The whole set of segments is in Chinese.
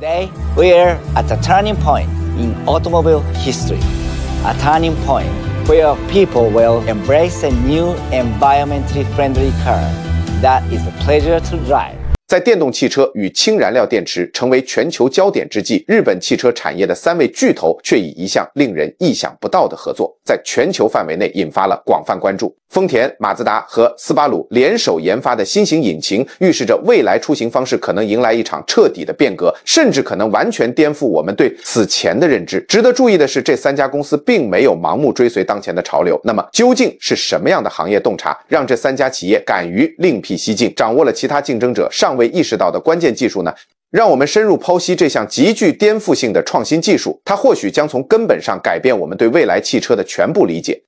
Today, we are at a turning point in automobile history, a turning point where people will embrace a new environmentally friendly car that is a pleasure to drive. 在电动汽车与氢燃料电池成为全球焦点之际，日本汽车产业的三位巨头却以一项令人意想不到的合作，在全球范围内引发了广泛关注。丰田、马自达和斯巴鲁联手研发的新型引擎，预示着未来出行方式可能迎来一场彻底的变革，甚至可能完全颠覆我们对此前的认知。值得注意的是，这三家公司并没有盲目追随当前的潮流。那么，究竟是什么样的行业洞察，让这三家企业敢于另辟蹊径，掌握了其他竞争者尚？未意识到的关键技术呢？让我们深入剖析这项极具颠覆性的创新技术，它或许将从根本上改变我们对未来汽车的全部理解。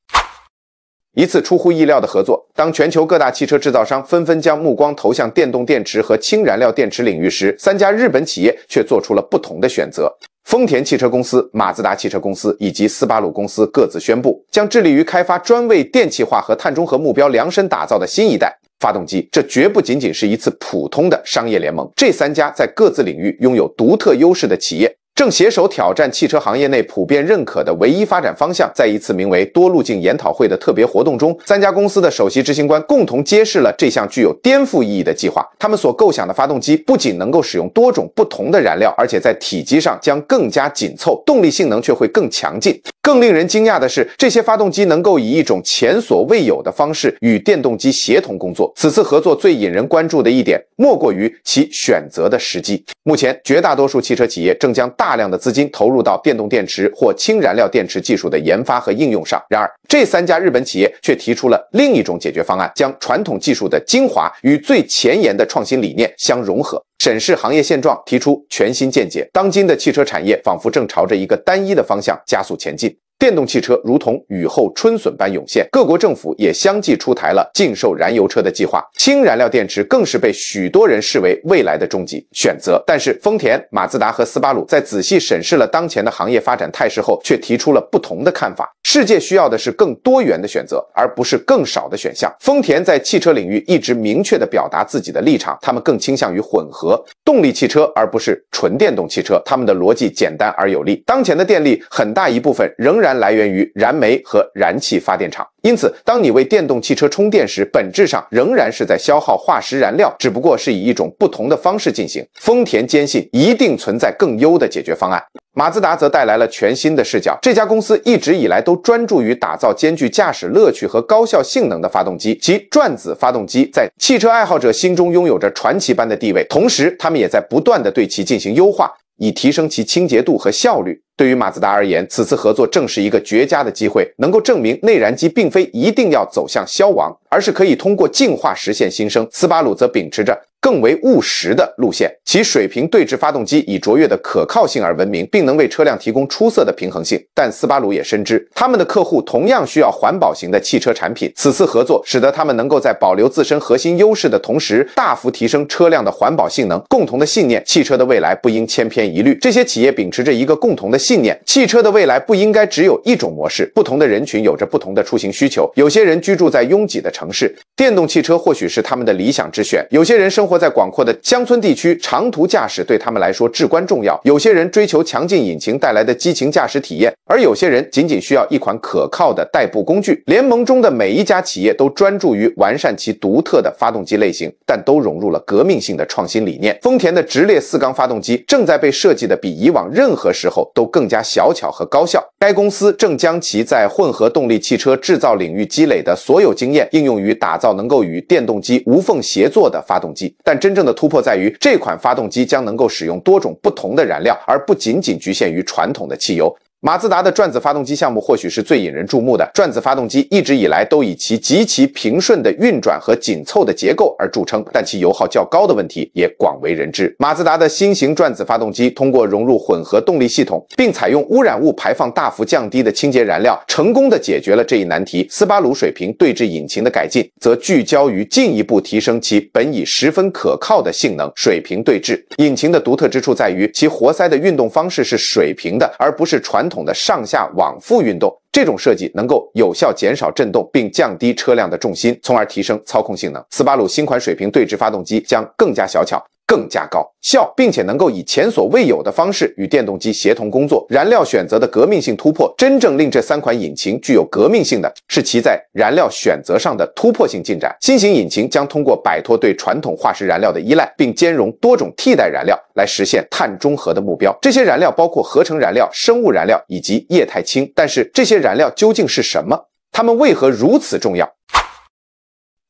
一次出乎意料的合作，当全球各大汽车制造商纷纷将目光投向电动电池和氢燃料电池领域时，三家日本企业却做出了不同的选择。丰田汽车公司、马自达汽车公司以及斯巴鲁公司各自宣布，将致力于开发专为电气化和碳中和目标量身打造的新一代。发动机，这绝不仅仅是一次普通的商业联盟。这三家在各自领域拥有独特优势的企业。正携手挑战汽车行业内普遍认可的唯一发展方向。在一次名为“多路径研讨会”的特别活动中，三家公司的首席执行官共同揭示了这项具有颠覆意义的计划。他们所构想的发动机不仅能够使用多种不同的燃料，而且在体积上将更加紧凑，动力性能却会更强劲。更令人惊讶的是，这些发动机能够以一种前所未有的方式与电动机协同工作。此次合作最引人关注的一点，莫过于其选择的时机。目前，绝大多数汽车企业正将大大量的资金投入到电动电池或氢燃料电池技术的研发和应用上。然而，这三家日本企业却提出了另一种解决方案，将传统技术的精华与最前沿的创新理念相融合，审视行业现状，提出全新见解。当今的汽车产业仿佛正朝着一个单一的方向加速前进。电动汽车如同雨后春笋般涌现，各国政府也相继出台了禁售燃油车的计划。氢燃料电池更是被许多人视为未来的终极选择。但是，丰田、马自达和斯巴鲁在仔细审视了当前的行业发展态势后，却提出了不同的看法。世界需要的是更多元的选择，而不是更少的选项。丰田在汽车领域一直明确地表达自己的立场，他们更倾向于混合动力汽车，而不是纯电动汽车。他们的逻辑简单而有力。当前的电力很大一部分仍然来源于燃煤和燃气发电厂，因此，当你为电动汽车充电时，本质上仍然是在消耗化石燃料，只不过是以一种不同的方式进行。丰田坚信一定存在更优的解决方案。马自达则带来了全新的视角。这家公司一直以来都专注于打造兼具驾驶乐趣和高效性能的发动机，其转子发动机在汽车爱好者心中拥有着传奇般的地位。同时，他们也在不断的对其进行优化，以提升其清洁度和效率。对于马自达而言，此次合作正是一个绝佳的机会，能够证明内燃机并非一定要走向消亡，而是可以通过进化实现新生。斯巴鲁则秉持着更为务实的路线，其水平对置发动机以卓越的可靠性而闻名，并能为车辆提供出色的平衡性。但斯巴鲁也深知，他们的客户同样需要环保型的汽车产品。此次合作使得他们能够在保留自身核心优势的同时，大幅提升车辆的环保性能。共同的信念：汽车的未来不应千篇一律。这些企业秉持着一个共同的。信念：汽车的未来不应该只有一种模式。不同的人群有着不同的出行需求。有些人居住在拥挤的城市，电动汽车或许是他们的理想之选；有些人生活在广阔的乡村地区，长途驾驶对他们来说至关重要；有些人追求强劲引擎带来的激情驾驶体验，而有些人仅仅需要一款可靠的代步工具。联盟中的每一家企业都专注于完善其独特的发动机类型，但都融入了革命性的创新理念。丰田的直列四缸发动机正在被设计的比以往任何时候都。更加小巧和高效。该公司正将其在混合动力汽车制造领域积累的所有经验应用于打造能够与电动机无缝协作的发动机。但真正的突破在于，这款发动机将能够使用多种不同的燃料，而不仅仅局限于传统的汽油。马自达的转子发动机项目或许是最引人注目的。转子发动机一直以来都以其极其平顺的运转和紧凑的结构而著称，但其油耗较高的问题也广为人知。马自达的新型转子发动机通过融入混合动力系统，并采用污染物排放大幅降低的清洁燃料，成功的解决了这一难题。斯巴鲁水平对置引擎的改进则聚焦于进一步提升其本已十分可靠的性能。水平对置引擎的独特之处在于其活塞的运动方式是水平的，而不是传。统的上下往复运动，这种设计能够有效减少震动，并降低车辆的重心，从而提升操控性能。斯巴鲁新款水平对置发动机将更加小巧。更加高效，并且能够以前所未有的方式与电动机协同工作。燃料选择的革命性突破，真正令这三款引擎具有革命性的是其在燃料选择上的突破性进展。新型引擎将通过摆脱对传统化石燃料的依赖，并兼容多种替代燃料，来实现碳中和的目标。这些燃料包括合成燃料、生物燃料以及液态氢。但是，这些燃料究竟是什么？它们为何如此重要？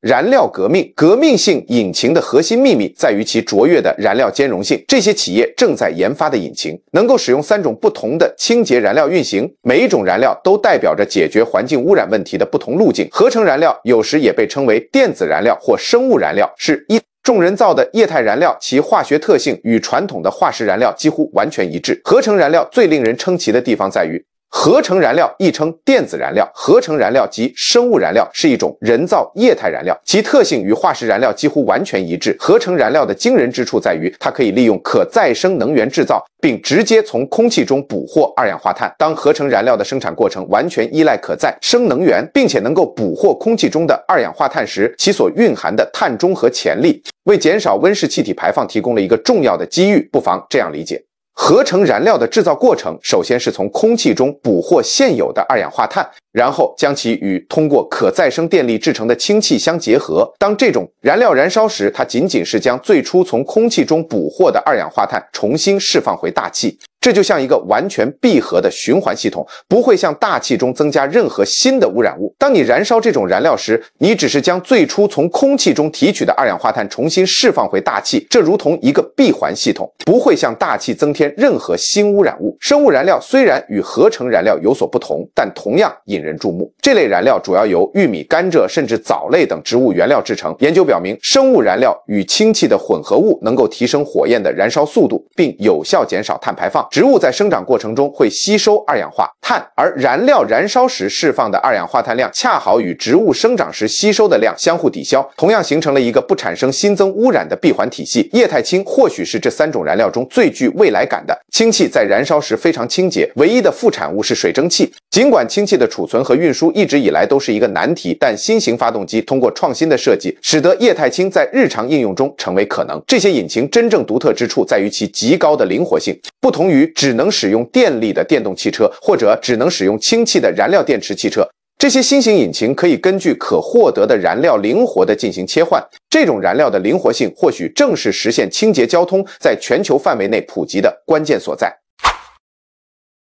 燃料革命，革命性引擎的核心秘密在于其卓越的燃料兼容性。这些企业正在研发的引擎能够使用三种不同的清洁燃料运行，每一种燃料都代表着解决环境污染问题的不同路径。合成燃料有时也被称为电子燃料或生物燃料，是一种人造的液态燃料，其化学特性与传统的化石燃料几乎完全一致。合成燃料最令人称奇的地方在于。合成燃料亦称电子燃料，合成燃料及生物燃料是一种人造液态燃料，其特性与化石燃料几乎完全一致。合成燃料的惊人之处在于，它可以利用可再生能源制造，并直接从空气中捕获二氧化碳。当合成燃料的生产过程完全依赖可再生能源，并且能够捕获空气中的二氧化碳时，其所蕴含的碳中和潜力，为减少温室气体排放提供了一个重要的机遇。不妨这样理解。合成燃料的制造过程，首先是从空气中捕获现有的二氧化碳，然后将其与通过可再生电力制成的氢气相结合。当这种燃料燃烧时，它仅仅是将最初从空气中捕获的二氧化碳重新释放回大气。这就像一个完全闭合的循环系统，不会向大气中增加任何新的污染物。当你燃烧这种燃料时，你只是将最初从空气中提取的二氧化碳重新释放回大气，这如同一个闭环系统，不会向大气增添任何新污染物。生物燃料虽然与合成燃料有所不同，但同样引人注目。这类燃料主要由玉米、甘蔗甚至藻类等植物原料制成。研究表明，生物燃料与氢气的混合物能够提升火焰的燃烧速度，并有效减少碳排放。植物在生长过程中会吸收二氧化碳，而燃料燃烧时释放的二氧化碳量恰好与植物生长时吸收的量相互抵消，同样形成了一个不产生新增污染的闭环体系。液态氢或许是这三种燃料中最具未来感的。氢气在燃烧时非常清洁，唯一的副产物是水蒸气。尽管氢气的储存和运输一直以来都是一个难题，但新型发动机通过创新的设计，使得液态氢在日常应用中成为可能。这些引擎真正独特之处在于其极高的灵活性，不同于。只能使用电力的电动汽车，或者只能使用氢气的燃料电池汽车，这些新型引擎可以根据可获得的燃料灵活地进行切换。这种燃料的灵活性，或许正是实现清洁交通在全球范围内普及的关键所在。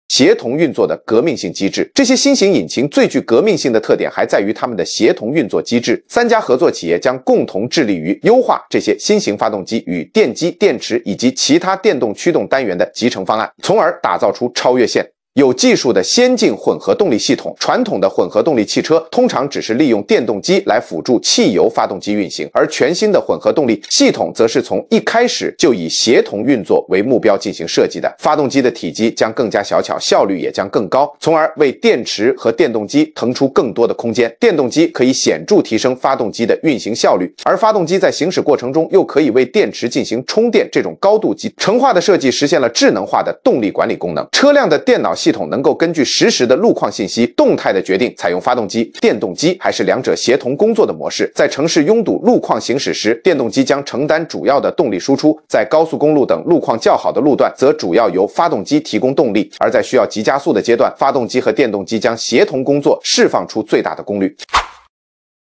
协同运作的革命性机制。这些新型引擎最具革命性的特点还在于它们的协同运作机制。三家合作企业将共同致力于优化这些新型发动机与电机、电池以及其他电动驱动单元的集成方案，从而打造出超越线。有技术的先进混合动力系统，传统的混合动力汽车通常只是利用电动机来辅助汽油发动机运行，而全新的混合动力系统则是从一开始就以协同运作为目标进行设计的。发动机的体积将更加小巧，效率也将更高，从而为电池和电动机腾出更多的空间。电动机可以显著提升发动机的运行效率，而发动机在行驶过程中又可以为电池进行充电。这种高度集成化的设计实现了智能化的动力管理功能，车辆的电脑系。系统能够根据实时的路况信息，动态的决定采用发动机、电动机还是两者协同工作的模式。在城市拥堵路况行驶时，电动机将承担主要的动力输出；在高速公路等路况较好的路段，则主要由发动机提供动力。而在需要急加速的阶段，发动机和电动机将协同工作，释放出最大的功率。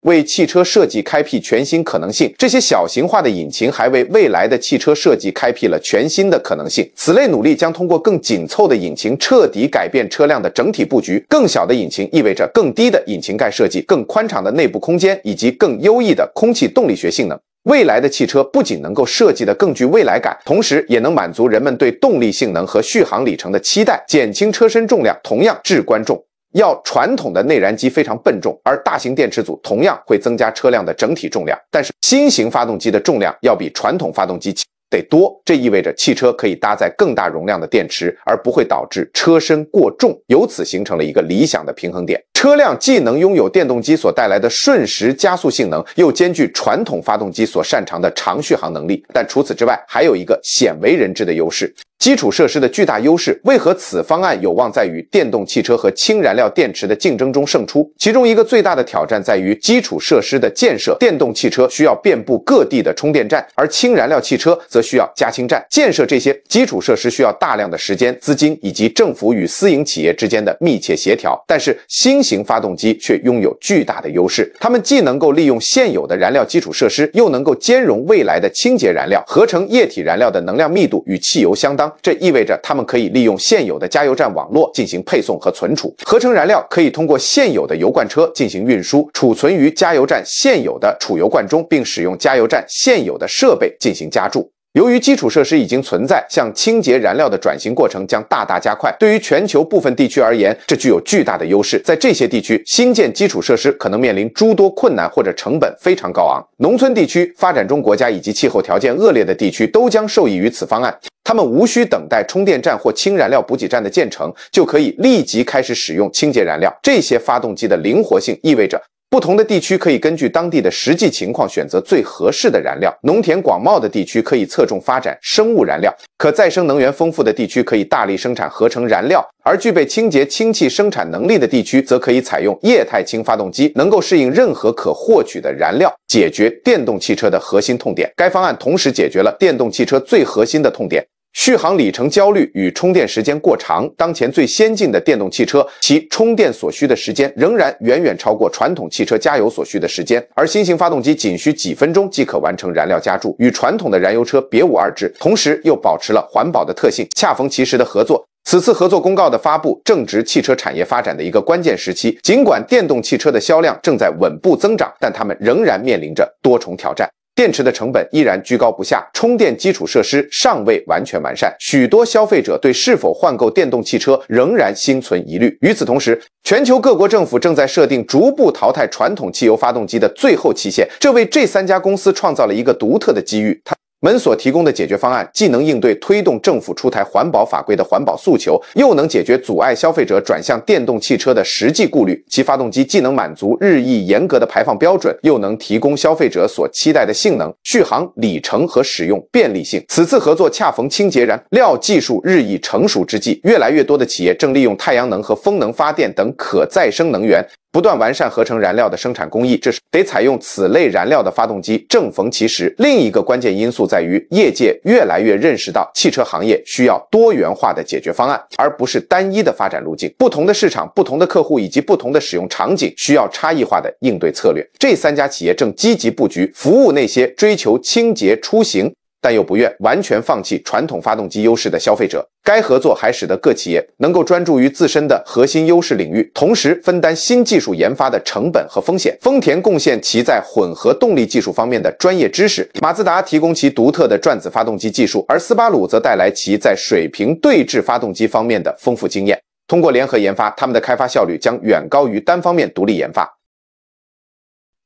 为汽车设计开辟全新可能性。这些小型化的引擎还为未来的汽车设计开辟了全新的可能性。此类努力将通过更紧凑的引擎彻底改变车辆的整体布局。更小的引擎意味着更低的引擎盖设计、更宽敞的内部空间以及更优异的空气动力学性能。未来的汽车不仅能够设计的更具未来感，同时也能满足人们对动力性能和续航里程的期待。减轻车身重量同样至关重要。要传统的内燃机非常笨重，而大型电池组同样会增加车辆的整体重量。但是新型发动机的重量要比传统发动机轻得多，这意味着汽车可以搭载更大容量的电池，而不会导致车身过重，由此形成了一个理想的平衡点。车辆既能拥有电动机所带来的瞬时加速性能，又兼具传统发动机所擅长的长续航能力。但除此之外，还有一个鲜为人知的优势。基础设施的巨大优势，为何此方案有望在与电动汽车和氢燃料电池的竞争中胜出？其中一个最大的挑战在于基础设施的建设。电动汽车需要遍布各地的充电站，而氢燃料汽车则需要加氢站。建设这些基础设施需要大量的时间、资金以及政府与私营企业之间的密切协调。但是，新型发动机却拥有巨大的优势，它们既能够利用现有的燃料基础设施，又能够兼容未来的清洁燃料。合成液体燃料的能量密度与汽油相当。这意味着，他们可以利用现有的加油站网络进行配送和存储。合成燃料可以通过现有的油罐车进行运输，储存于加油站现有的储油罐中，并使用加油站现有的设备进行加注。由于基础设施已经存在，向清洁燃料的转型过程将大大加快。对于全球部分地区而言，这具有巨大的优势。在这些地区，新建基础设施可能面临诸多困难或者成本非常高昂。农村地区、发展中国家以及气候条件恶劣的地区都将受益于此方案。他们无需等待充电站或氢燃料补给站的建成，就可以立即开始使用清洁燃料。这些发动机的灵活性意味着。不同的地区可以根据当地的实际情况选择最合适的燃料。农田广袤的地区可以侧重发展生物燃料，可再生能源丰富的地区可以大力生产合成燃料，而具备清洁氢气生产能力的地区则可以采用液态氢发动机，能够适应任何可获取的燃料，解决电动汽车的核心痛点。该方案同时解决了电动汽车最核心的痛点。续航里程焦虑与充电时间过长，当前最先进的电动汽车其充电所需的时间仍然远远超过传统汽车加油所需的时间，而新型发动机仅需几分钟即可完成燃料加注，与传统的燃油车别无二致，同时又保持了环保的特性。恰逢其时的合作，此次合作公告的发布正值汽车产业发展的一个关键时期。尽管电动汽车的销量正在稳步增长，但他们仍然面临着多重挑战。电池的成本依然居高不下，充电基础设施尚未完全完善，许多消费者对是否换购电动汽车仍然心存疑虑。与此同时，全球各国政府正在设定逐步淘汰传统汽油发动机的最后期限，这为这三家公司创造了一个独特的机遇。门所提供的解决方案，既能应对推动政府出台环保法规的环保诉求，又能解决阻碍消费者转向电动汽车的实际顾虑。其发动机既能满足日益严格的排放标准，又能提供消费者所期待的性能、续航里程和使用便利性。此次合作恰逢清洁燃料技术日益成熟之际，越来越多的企业正利用太阳能和风能发电等可再生能源。不断完善合成燃料的生产工艺，这是得采用此类燃料的发动机正逢其时。另一个关键因素在于，业界越来越认识到汽车行业需要多元化的解决方案，而不是单一的发展路径。不同的市场、不同的客户以及不同的使用场景，需要差异化的应对策略。这三家企业正积极布局，服务那些追求清洁出行。但又不愿完全放弃传统发动机优势的消费者，该合作还使得各企业能够专注于自身的核心优势领域，同时分担新技术研发的成本和风险。丰田贡献其在混合动力技术方面的专业知识，马自达提供其独特的转子发动机技术，而斯巴鲁则带来其在水平对置发动机方面的丰富经验。通过联合研发，他们的开发效率将远高于单方面独立研发，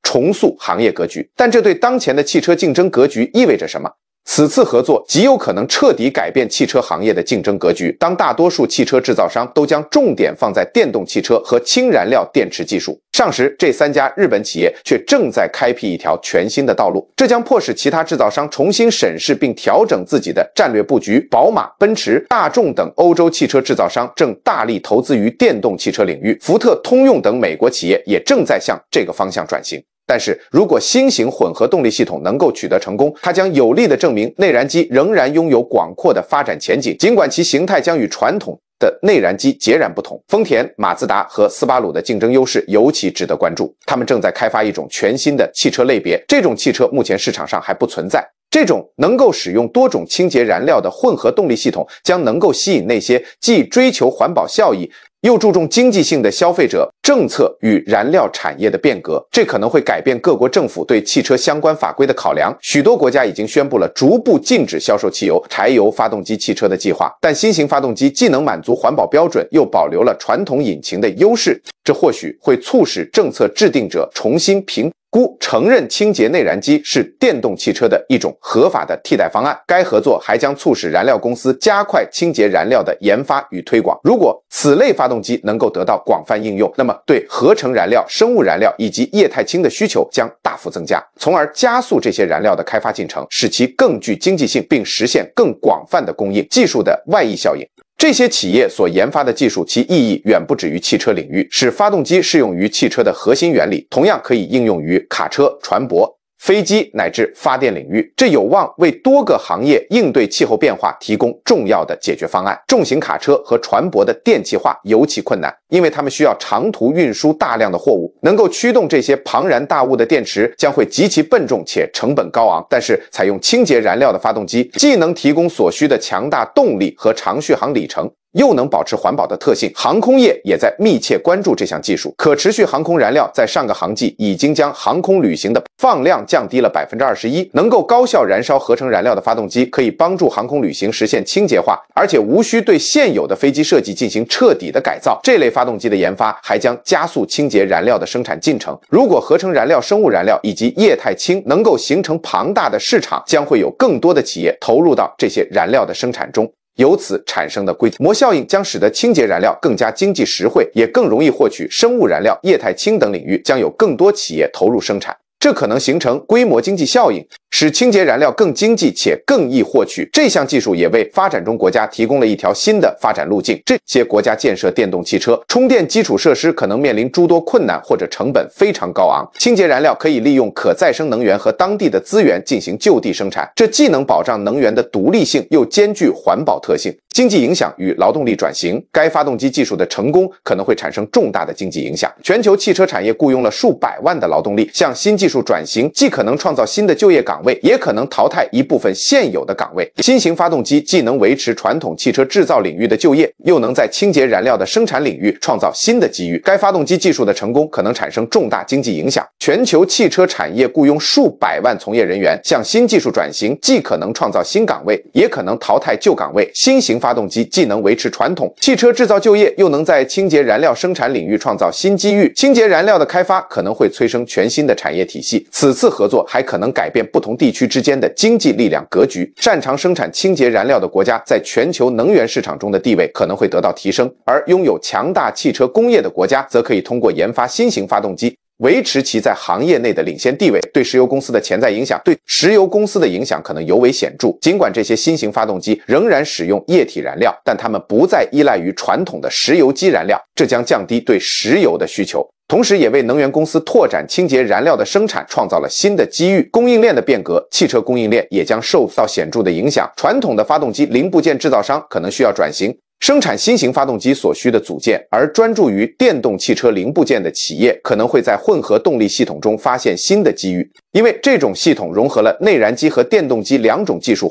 重塑行业格局。但这对当前的汽车竞争格局意味着什么？此次合作极有可能彻底改变汽车行业的竞争格局。当大多数汽车制造商都将重点放在电动汽车和氢燃料电池技术上时，这三家日本企业却正在开辟一条全新的道路。这将迫使其他制造商重新审视并调整自己的战略布局。宝马、奔驰、大众等欧洲汽车制造商正大力投资于电动汽车领域，福特、通用等美国企业也正在向这个方向转型。但是如果新型混合动力系统能够取得成功，它将有力地证明内燃机仍然拥有广阔的发展前景。尽管其形态将与传统的内燃机截然不同，丰田、马自达和斯巴鲁的竞争优势尤其值得关注。他们正在开发一种全新的汽车类别，这种汽车目前市场上还不存在。这种能够使用多种清洁燃料的混合动力系统，将能够吸引那些既追求环保效益又注重经济性的消费者。政策与燃料产业的变革，这可能会改变各国政府对汽车相关法规的考量。许多国家已经宣布了逐步禁止销售汽油、柴油发动机汽车的计划。但新型发动机既能满足环保标准，又保留了传统引擎的优势，这或许会促使政策制定者重新评。故承认，清洁内燃机是电动汽车的一种合法的替代方案。该合作还将促使燃料公司加快清洁燃料的研发与推广。如果此类发动机能够得到广泛应用，那么对合成燃料、生物燃料以及液态氢的需求将大幅增加，从而加速这些燃料的开发进程，使其更具经济性，并实现更广泛的供应。技术的外溢效应。这些企业所研发的技术，其意义远不止于汽车领域。使发动机适用于汽车的核心原理，同样可以应用于卡车、船舶。飞机乃至发电领域，这有望为多个行业应对气候变化提供重要的解决方案。重型卡车和船舶的电气化尤其困难，因为它们需要长途运输大量的货物。能够驱动这些庞然大物的电池将会极其笨重且成本高昂。但是，采用清洁燃料的发动机，既能提供所需的强大动力和长续航里程。又能保持环保的特性，航空业也在密切关注这项技术。可持续航空燃料在上个航季已经将航空旅行的放量降低了百分之二十一。能够高效燃烧合成燃料的发动机，可以帮助航空旅行实现清洁化，而且无需对现有的飞机设计进行彻底的改造。这类发动机的研发还将加速清洁燃料的生产进程。如果合成燃料、生物燃料以及液态氢能够形成庞大的市场，将会有更多的企业投入到这些燃料的生产中。由此产生的规模效应将使得清洁燃料更加经济实惠，也更容易获取生物燃料、液态氢等领域将有更多企业投入生产。这可能形成规模经济效应，使清洁燃料更经济且更易获取。这项技术也为发展中国家提供了一条新的发展路径。这些国家建设电动汽车充电基础设施可能面临诸多困难，或者成本非常高昂。清洁燃料可以利用可再生能源和当地的资源进行就地生产，这既能保障能源的独立性，又兼具环保特性。经济影响与劳动力转型，该发动机技术的成功可能会产生重大的经济影响。全球汽车产业雇佣了数百万的劳动力，向新技术。技术转型既可能创造新的就业岗位，也可能淘汰一部分现有的岗位。新型发动机既能维持传统汽车制造领域的就业，又能在清洁燃料的生产领域创造新的机遇。该发动机技术的成功可能产生重大经济影响。全球汽车产业雇佣数百万从业人员，向新技术转型既可能创造新岗位，也可能淘汰旧岗位。新型发动机既能维持传统汽车制造就业，又能在清洁燃料生产领域创造新机遇。清洁燃料的开发可能会催生全新的产业体。系。此次合作还可能改变不同地区之间的经济力量格局。擅长生产清洁燃料的国家在全球能源市场中的地位可能会得到提升，而拥有强大汽车工业的国家则可以通过研发新型发动机，维持其在行业内的领先地位。对石油公司的潜在影响，对石油公司的影响可能尤为显著。尽管这些新型发动机仍然使用液体燃料，但它们不再依赖于传统的石油基燃料，这将降低对石油的需求。同时，也为能源公司拓展清洁燃料的生产创造了新的机遇。供应链的变革，汽车供应链也将受到显著的影响。传统的发动机零部件制造商可能需要转型，生产新型发动机所需的组件；而专注于电动汽车零部件的企业可能会在混合动力系统中发现新的机遇，因为这种系统融合了内燃机和电动机两种技术。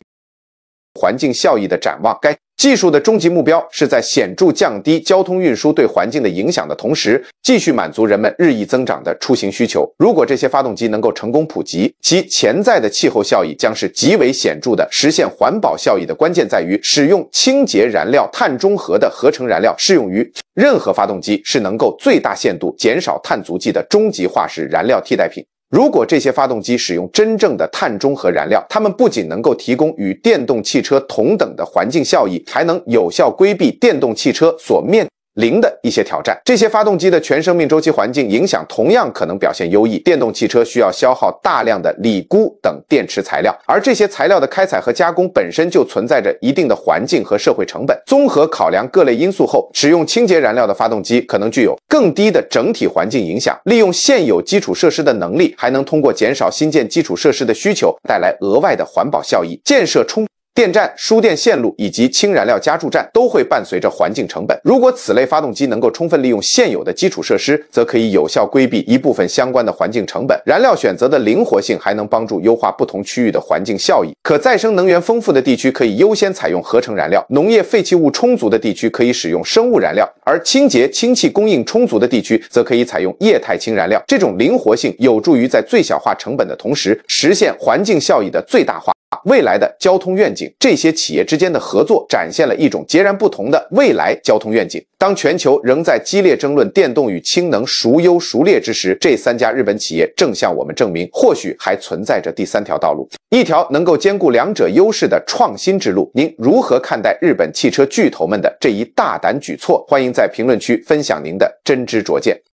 环境效益的展望。该技术的终极目标是在显著降低交通运输对环境的影响的同时，继续满足人们日益增长的出行需求。如果这些发动机能够成功普及，其潜在的气候效益将是极为显著的。实现环保效益的关键在于使用清洁燃料、碳中和的合成燃料，适用于任何发动机，是能够最大限度减少碳足迹的终极化石燃料替代品。如果这些发动机使用真正的碳中和燃料，它们不仅能够提供与电动汽车同等的环境效益，还能有效规避电动汽车所面。零的一些挑战，这些发动机的全生命周期环境影响同样可能表现优异。电动汽车需要消耗大量的锂、钴等电池材料，而这些材料的开采和加工本身就存在着一定的环境和社会成本。综合考量各类因素后，使用清洁燃料的发动机可能具有更低的整体环境影响。利用现有基础设施的能力，还能通过减少新建基础设施的需求，带来额外的环保效益。建设充。电站输电线路以及氢燃料加注站都会伴随着环境成本。如果此类发动机能够充分利用现有的基础设施，则可以有效规避一部分相关的环境成本。燃料选择的灵活性还能帮助优化不同区域的环境效益。可再生能源丰富的地区可以优先采用合成燃料；农业废弃物充足的地区可以使用生物燃料；而清洁氢气供应充足的地区则可以采用液态氢燃料。这种灵活性有助于在最小化成本的同时实现环境效益的最大化。未来的交通愿景，这些企业之间的合作展现了一种截然不同的未来交通愿景。当全球仍在激烈争论电动与氢能孰优孰劣之时，这三家日本企业正向我们证明，或许还存在着第三条道路，一条能够兼顾两者优势的创新之路。您如何看待日本汽车巨头们的这一大胆举措？欢迎在评论区分享您的真知灼见。